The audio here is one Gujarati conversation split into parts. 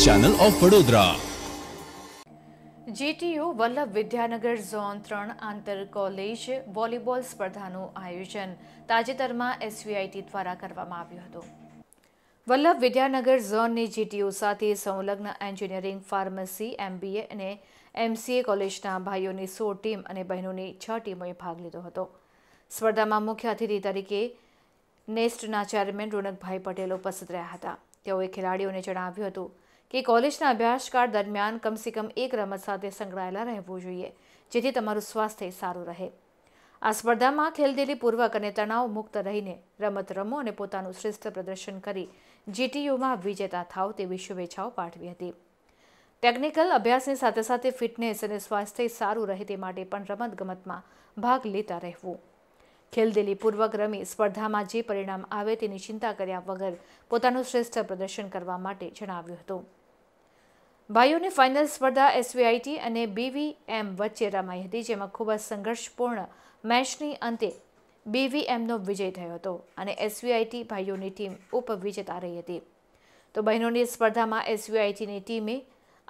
news channel of Vadodara GTU Vallabh Vidyanagar zone ત્રણ આંતર કોલેજ વોલીબોલ સ્પર્ધાનું આયોજન તાજેતરમાં એસવીઆઈટી દ્વારા કરવામાં આવ્યું હતું વલ્લભ વિદ્યાનગર ઝોનની જીટીયુ સાથે સંલગ્ન એન્જિનિયરિંગ ફાર્મસી એમબીએ અને એમસીએ કોલેજના ભાઈઓની સોળ ટીમ અને બહેનોની છ ટીમોએ ભાગ લીધો હતો સ્પર્ધામાં મુખ્ય અતિથિ તરીકે નેસ્ટના ચેરમેન રોનકભાઈ પટેલ ઉપસ્થિત રહ્યા હતા તેઓએ ખેલાડીઓને જણાવ્યું હતું કે કોલેજના અભ્યાસકાળ દરમિયાન કમસે કમ એક રમત સાથે સંકળાયેલા રહેવું જોઈએ જેથી તમારું સ્વાસ્થ્ય સારું રહે આ સ્પર્ધામાં ખેલદિલીપૂર્વક અને તણાવ મુક્ત રહીને રમત રમો અને પોતાનું શ્રેષ્ઠ પ્રદર્શન કરી જીટીયુમાં વિજેતા થાવ તેવી શુભેચ્છાઓ પાઠવી હતી ટેકનિકલ અભ્યાસની સાથે સાથે ફિટનેસ અને સ્વાસ્થ્ય સારું રહે તે માટે પણ રમતગમતમાં ભાગ લેતા રહેવું ખેલદિલીપૂર્વક રમી સ્પર્ધામાં જે પરિણામ આવે તેની ચિંતા કર્યા વગર પોતાનું શ્રેષ્ઠ પ્રદર્શન કરવા માટે જણાવ્યું હતું ભાઈઓની ફાઇનલ સ્પર્ધા એસવીઆઈટી અને બીવીએમ વચ્ચે રમાઈ હતી જેમાં ખૂબ જ સંઘર્ષપૂર્ણ મેચની અંતે બીવીએમનો વિજય થયો હતો અને એસવીઆઈટી ભાઈઓની ટીમ ઉપવિજેતા રહી હતી તો બહેનોની સ્પર્ધામાં એસવીઆઈટીની ટીમે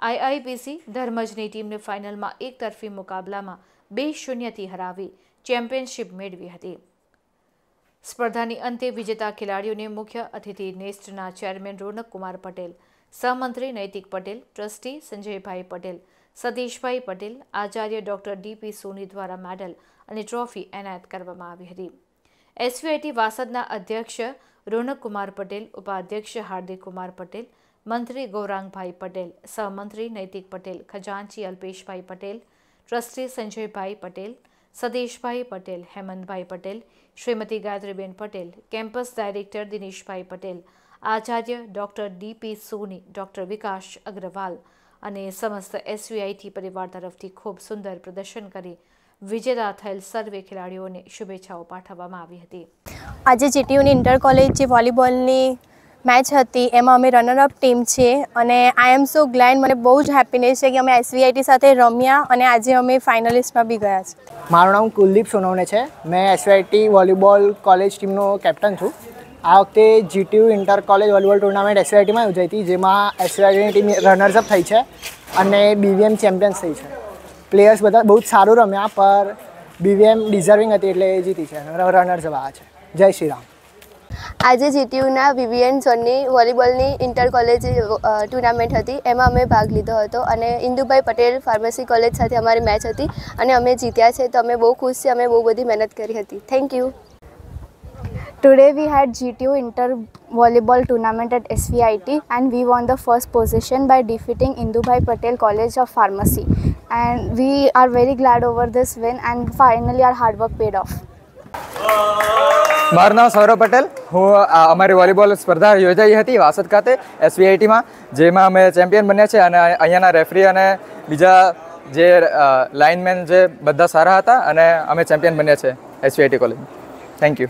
આઈઆઈપીસી ધર્મજની ટીમને ફાઇનલમાં એકતરફી મુકાબલામાં બે શૂન્યથી હરાવી ચેમ્પિયનશિપ મેળવી હતી સ્પર્ધાની અંતે વિજેતા ખેલાડીઓને મુખ્ય અતિથિ નેસ્ટના ચેરમેન રોનક કુમાર પટેલ સહમંત્રી નૈતિક પટેલ ટ્રસ્ટી સંજયભાઈ પટેલ સતીશભાઈ પટેલ આચાર્ય ડોક્ટર ડીપી સોની દ્વારા મેડલ અને ટ્રોફી એનાયત કરવામાં આવી હતી એસવીઆઈટી વાસદના અધ્યક્ષ રોનકકુમાર પટેલ ઉપાધ્યક્ષ હાર્દિક કુમાર પટેલ મંત્રી ગૌરાંગભાઈ પટેલ સહમંત્રી નૈતિક પટેલ ખજાનચી અલ્પેશભાઈ પટેલ ટ્રસ્ટી સંજયભાઈ પટેલ સદેશભાઈ પટેલ હેમંતભાઈ પટેલ શ્રીમતી ગાયત્રીબેન પટેલ કેમ્પસ ડાયરેક્ટર દિનેશભાઈ પટેલ આચાર્ય doctor DP Soni doctor Vikas Agrawal અને સમસ્ત એસવીઆઈટી પરિવાર તરફથી ખૂબ સુંદર પ્રદર્શન કરી વિજેતા થયેલ સર્વે ખેલાડીઓને શુભેચ્છાઓ પાઠવવામાં આવી હતી આજે જીટીયુની ઇન્ટર કોલેજ જે વોલીબોલની મેચ હતી એમાં અમે રનરઅપ ટીમ છીએ અને આઈ એમ સો ગ્લેન્ડ મને બહુ જ હેપીનેસ છે કે અમે એસવીઆઈટી સાથે રમ્યા અને આજે અમે ફાઇનલિસ્ટમાં બી ગયા છે મારું નામ કુલદીપ સોનવને છે મેં એસવીઆઈટી વોલીબોલ કોલેજ ટીમનો કેપ્ટન છું આ વખતે GTU inter college volleyball tournament એસવીઆઈટીમાં યોજાઈ હતી જેમાં એસવીઆઈટીની ટીમ રનર્સ અપ થઈ છે અને બીવીએમ ચેમ્પિયન્સ થઈ છે પ્લેયર્સ બધા બહુ જ સારું રમ્યા પર બીવીએમ ડિઝર્વિંગ હતી એટલે જીતી છે રનર્સઅપ આવ્યા છે જય શ્રી રામ આજે જીટીયુના વિવિયન સોની વોલીબોલની ઇન્ટર કોલેજ ટુર્નામેન્ટ હતી એમાં અમે ભાગ લીધો હતો અને ઇન્દુભાઈ પટેલ ફાર્મસી કોલેજ સાથે અમારી મેચ હતી અને અમે જીત્યા છે તો અમે બહુ ખુશ છે અમે બહુ બધી મહેનત કરી હતી thank you today we had GTU inter volleyball tournament at SVIT and we won the first position by defeating ઇન્દુભાઈ Patel college of pharmacy and we are very glad over this win and finally our hard work paid off મારું નામ સૌરભ પટેલ હું અમારી વોલીબોલ સ્પર્ધા યોજાઈ હતી વાસદ ખાતે એસવીઆઈટીમાં જેમાં અમે ચેમ્પિયન બન્યા છે અને અહીંયાના રેફરી અને બીજા જે લાઇનમેન જે બધા સારા હતા અને અમે ચેમ્પિયન બન્યા છે એસવીઆઈટી કોલેજ થેન્ક યુ